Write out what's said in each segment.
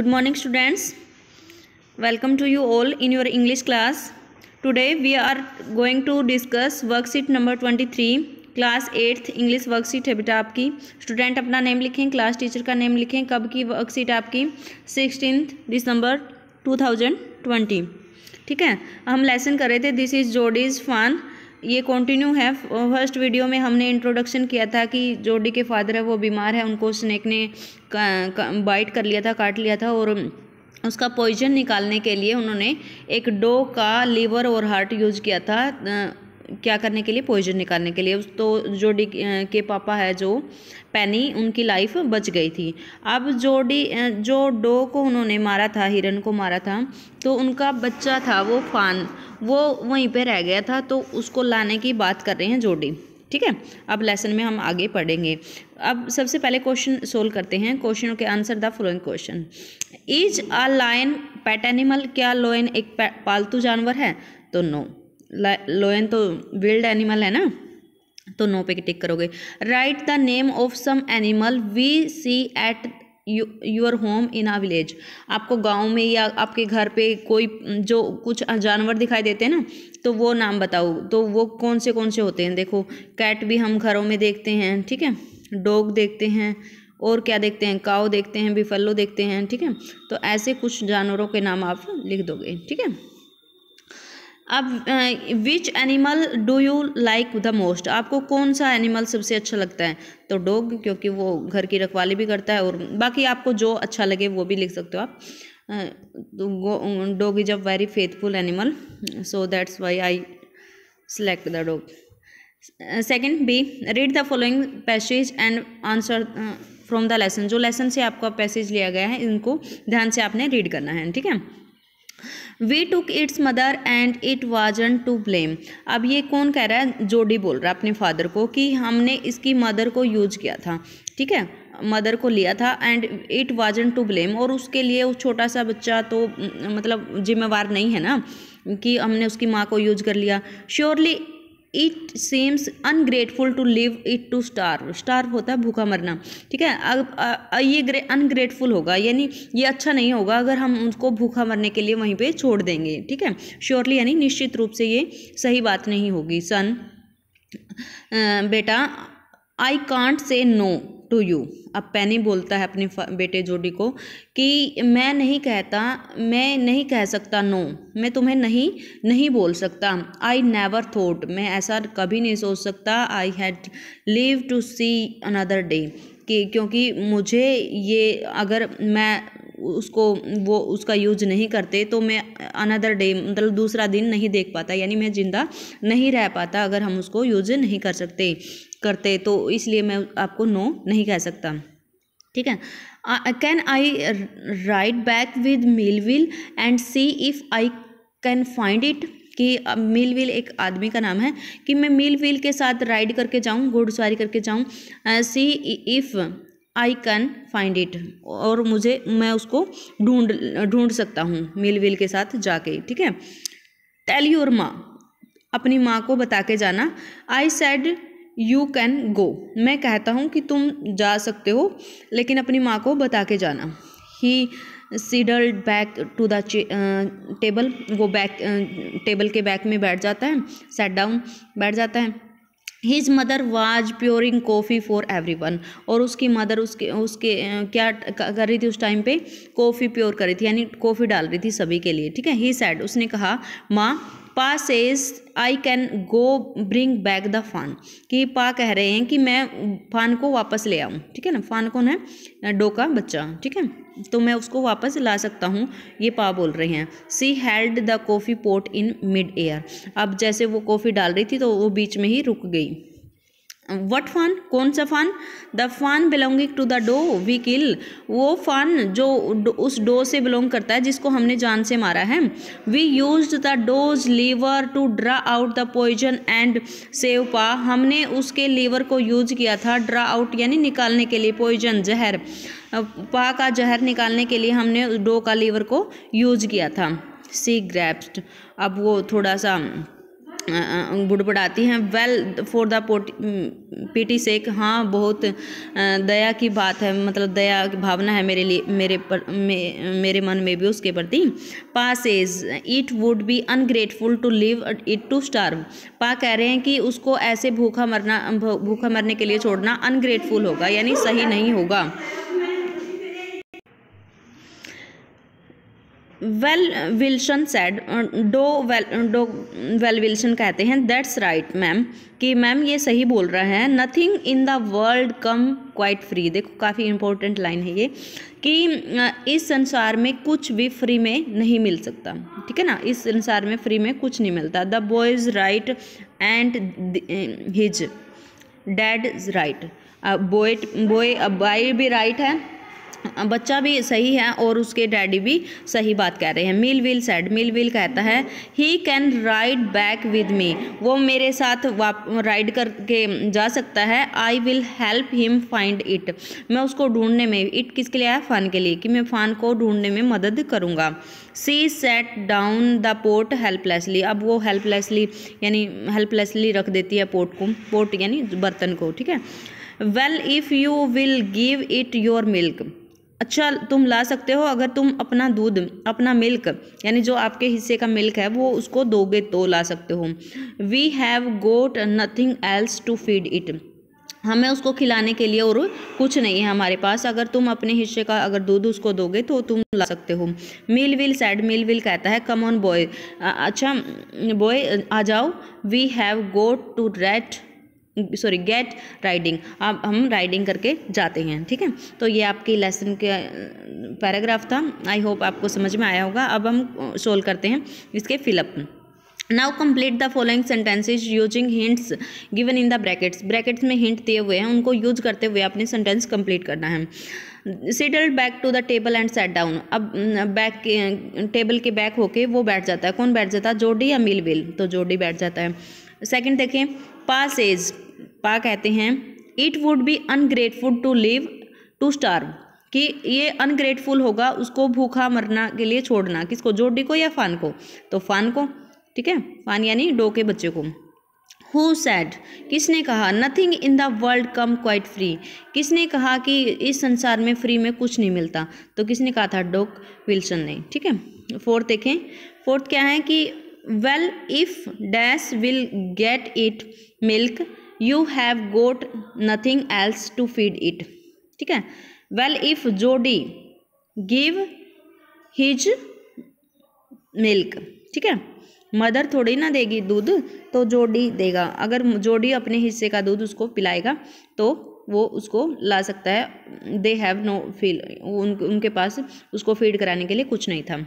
good morning students welcome to you all in your english class today we are going to discuss worksheet number 23 class eighth English worksheet है बेटा आपकी student अपना name लिखें class teacher का name लिखें कब की worksheet आपकी सिक्सटीन दिसंबर 2020 ठीक है हम लेसन कर रहे थे दिस इज जोडीज फन ये कंटिन्यू है फर्स्ट वीडियो में हमने इंट्रोडक्शन किया था कि जोडी के फादर है वो बीमार है उनको स्नैक ने बाइट कर लिया था काट लिया था और उसका पॉइजन निकालने के लिए उन्होंने एक डो का लीवर और हार्ट यूज किया था क्या करने के लिए पॉइजन निकालने के लिए उस तो जोडी के पापा है जो पैनी उनकी लाइफ बच गई थी अब जोडी जो डो को उन्होंने मारा था हिरन को मारा था तो उनका बच्चा था वो फान वो वहीं पे रह गया था तो उसको लाने की बात कर रहे हैं जोडी ठीक है अब लेसन में हम आगे पढ़ेंगे अब सबसे पहले क्वेश्चन सोल्व करते हैं क्वेश्चनों के answer the following question is a lion pet animal क्या लोयन एक पालतू जानवर है तो नो no. लोयन तो विल्ड एनिमल है ना तो नो पे टिक करोगे write the name of some animal we see at your home in a village आपको गांव में या आपके घर पे कोई जो कुछ जानवर दिखाई देते हैं ना तो वो नाम बताओ तो वो कौन से कौन से होते हैं देखो कैट भी हम घरों में देखते हैं ठीक है डॉग देखते हैं और क्या देखते हैं काओ देखते हैं बिफल्लो देखते हैं ठीक है तो ऐसे कुछ जानवरों के नाम आप लिख दोगे ठीक है अब which animal do you like the most आपको कौन सा एनिमल सबसे अच्छा लगता है तो डॉग क्योंकि वो घर की रखवाली भी करता है और बाकी आपको जो अच्छा लगे वो भी लिख सकते हो आप dog is a very faithful animal so that's why I select the dog second B read the following passage and answer from the lesson जो लेसन से आपका पैसेज लिया गया है इनको ध्यान से आपने रीड करना है ठीक है we took its mother and it wasn't to blame अब ये कौन कह रहा है जोडी बोल रहा है अपने फादर को कि हमने इसकी मदर को यूज किया था ठीक है मदर को लिया था and it wasn't to blame और उसके लिए उस छोटा सा बच्चा तो मतलब जिम्मेवार नहीं है ना कि हमने उसकी माँ को यूज कर लिया surely it seems ungrateful to leave it to starve starve होता है भूखा मरना ठीक है अब ये ग्रे ये अनग्रेटफुल होगा यानी ये अच्छा नहीं होगा अगर हम उनको भूखा मरने के लिए वहीं पे छोड़ देंगे ठीक है श्योरली यानी निश्चित रूप से ये सही बात नहीं होगी सन बेटा I can't say no to you अब पैनी बोलता है अपने बेटे जोडी को कि मैं नहीं कहता मैं नहीं कह सकता नो मैं तुम्हें नहीं नहीं बोल सकता आई नेवर थॉट मैं ऐसा कभी नहीं सोच सकता I had live to see another day कि क्योंकि मुझे ये अगर मैं उसको वो उसका यूज नहीं करते तो मैं अनदर डे मतलब दूसरा दिन नहीं देख पाता यानी मैं ज़िंदा नहीं रह पाता अगर हम उसको यूज नहीं कर सकते करते तो इसलिए मैं आपको नो नहीं कह सकता ठीक है can I ride back with Mill Wheel and see if I can find it कि मिल विल एक आदमी का नाम है कि मैं मिल विल के साथ राइड करके जाऊं घुड़सवारी करके जाऊं see if I can find it और मुझे मैं उसको ढूंढ ढूंढ सकता हूँ मिल विल के साथ जाके ठीक है टेल योर माँ अपनी माँ को बता के जाना I said you can go मैं कहता हूँ कि तुम जा सकते हो लेकिन अपनी माँ को बता के जाना he sidled back to the table वो बैक टेबल के बैक में बैठ जाता है सेट डाउन बैठ जाता है his mother was pouring coffee for everyone और उसकी मदर उसके उसके क्या कर रही थी उस टाइम पे कॉफ़ी प्योर कर रही थी यानी कॉफ़ी डाल रही थी सभी के लिए ठीक है ही सैड उसने कहा माँ pa says I can go bring back the fawn कि पा कह रहे हैं कि मैं फान को वापस ले आऊँ ठीक है ना फान कौन है डोका बच्चा ठीक है तो मैं उसको वापस ला सकता हूँ ये पा बोल रहे हैं she held the coffee pot in mid air अब जैसे वो कॉफ़ी डाल रही थी तो वो बीच में ही रुक गई वट फन कौन सा fawn the fawn belonging to the doe we kill वो फन जो उस डो से बिलोंग करता है जिसको हमने जान से मारा है we use the doe's liver to draw out the poison and save pa हमने उसके लीवर को यूज किया था ड्रा आउट यानी निकालने के लिए पॉइजन जहर पा का जहर निकालने के लिए हमने डो का लीवर को यूज किया था सी ग्रैप्स अब वो थोड़ा सा बुड़बुड़ाती हैं well for the pity sake हाँ बहुत दया की बात है मतलब दया की भावना है मेरे लिए मेरे पर मे, मेरे मन में भी उसके प्रति pa's is it would be ungrateful to leave it to starve pa कह रहे हैं कि उसको ऐसे भूखा मरना भूखा मरने के लिए छोड़ना अनग्रेटफुल होगा यानी सही नहीं होगा well Wilson said do well do well Wilson कहते हैं दैट्स राइट मैम कि मैम ये सही बोल रहे हैं nothing in the world come quite free देखो काफ़ी इंपॉर्टेंट लाइन है ये कि इस संसार में कुछ भी फ्री में नहीं मिल सकता ठीक है ना इस संसार में फ्री में कुछ नहीं मिलता the boy is right and his dad is right boy boy boy भी राइट है बच्चा भी सही है और उसके डैडी भी सही बात कह रहे हैं Mill Wheel said Mill Wheel कहता है he can ride back with me वो मेरे साथ राइड करके जा सकता है I will help him find it मैं उसको ढूंढने में इट किसके लिए है फ़ान के लिए कि मैं फ़ान को ढूंढने में मदद करूँगा she set down the pot helplessly अब वो हेल्पलेसली यानी हेल्पलेसली रख देती है पोर्ट को पोर्ट यानी बर्तन को ठीक है well if you will give it your milk अच्छा तुम ला सकते हो अगर तुम अपना दूध अपना मिल्क यानी जो आपके हिस्से का मिल्क है वो उसको दोगे तो ला सकते हो we have got nothing else to feed it हमें उसको खिलाने के लिए और कुछ नहीं है हमारे पास अगर तुम अपने हिस्से का अगर दूध उसको दोगे तो तुम ला सकते हो Mill Wheel said Mill Wheel कहता है कम ऑन बॉय अच्छा बॉय आ जाओ we have got to rate sorry get riding अब हम राइडिंग करके जाते हैं ठीक है तो ये आपकी लेसन का पैराग्राफ था आई होप आपको समझ में आया होगा अब हम सोल्व करते हैं इसके fill up now complete the following sentences using hints given in the brackets brackets में हिंट दिए हुए हैं उनको यूज करते हुए अपने सेंटेंस कंप्लीट करना है sidled back to the table and set down अब बैक टेबल के बैक होके वो बैठ जाता है कौन बैठ जाता है जोडी या मिल विल तो जोडी बैठ जाता है सेकंड देखें पा सेज पा कहते हैं it would be ungrateful to live to star कि ये अनग्रेटफुल होगा उसको भूखा मरना के लिए छोड़ना किसको जोडी को या फान को तो फान को ठीक है फान यानी डो के बच्चे को हु सैड किसने कहा nothing in the world come quite free किसने कहा कि इस संसार में फ्री में कुछ नहीं मिलता तो किसने कहा था डोक विल्सन ने ठीक है फोर्थ देखें फोर्थ क्या है कि well if dash will get it milk you have got nothing else to feed it ठीक है well if Jody give his milk ठीक है मदर थोड़ी ना देगी दूध तो जोडी देगा अगर जोडी अपने हिस्से का दूध उसको पिलाएगा तो वो उसको ला सकता है दे हैव नो फील उनके पास उसको फीड कराने के लिए कुछ नहीं था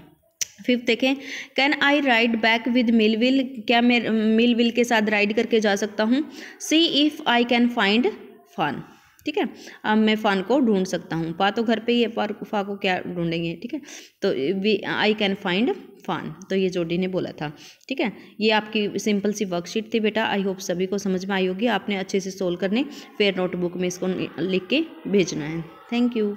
फिफ्थ देखें can I ride back with Melville क्या मैं मिलविल के साथ राइड करके जा सकता हूँ see if I can find fawn ठीक है अब मैं फ़ान को ढूंढ सकता हूँ पा तो घर पे ही है पर फा को क्या ढूंढेंगे ठीक है तो we I can find fawn तो ये जोडी ने बोला था ठीक है ये आपकी सिंपल सी वर्कशीट थी बेटा आई होप सभी को समझ में आई होगी आपने अच्छे से सोल्व करने फिर नोटबुक में इसको लिख के भेजना है थैंक यू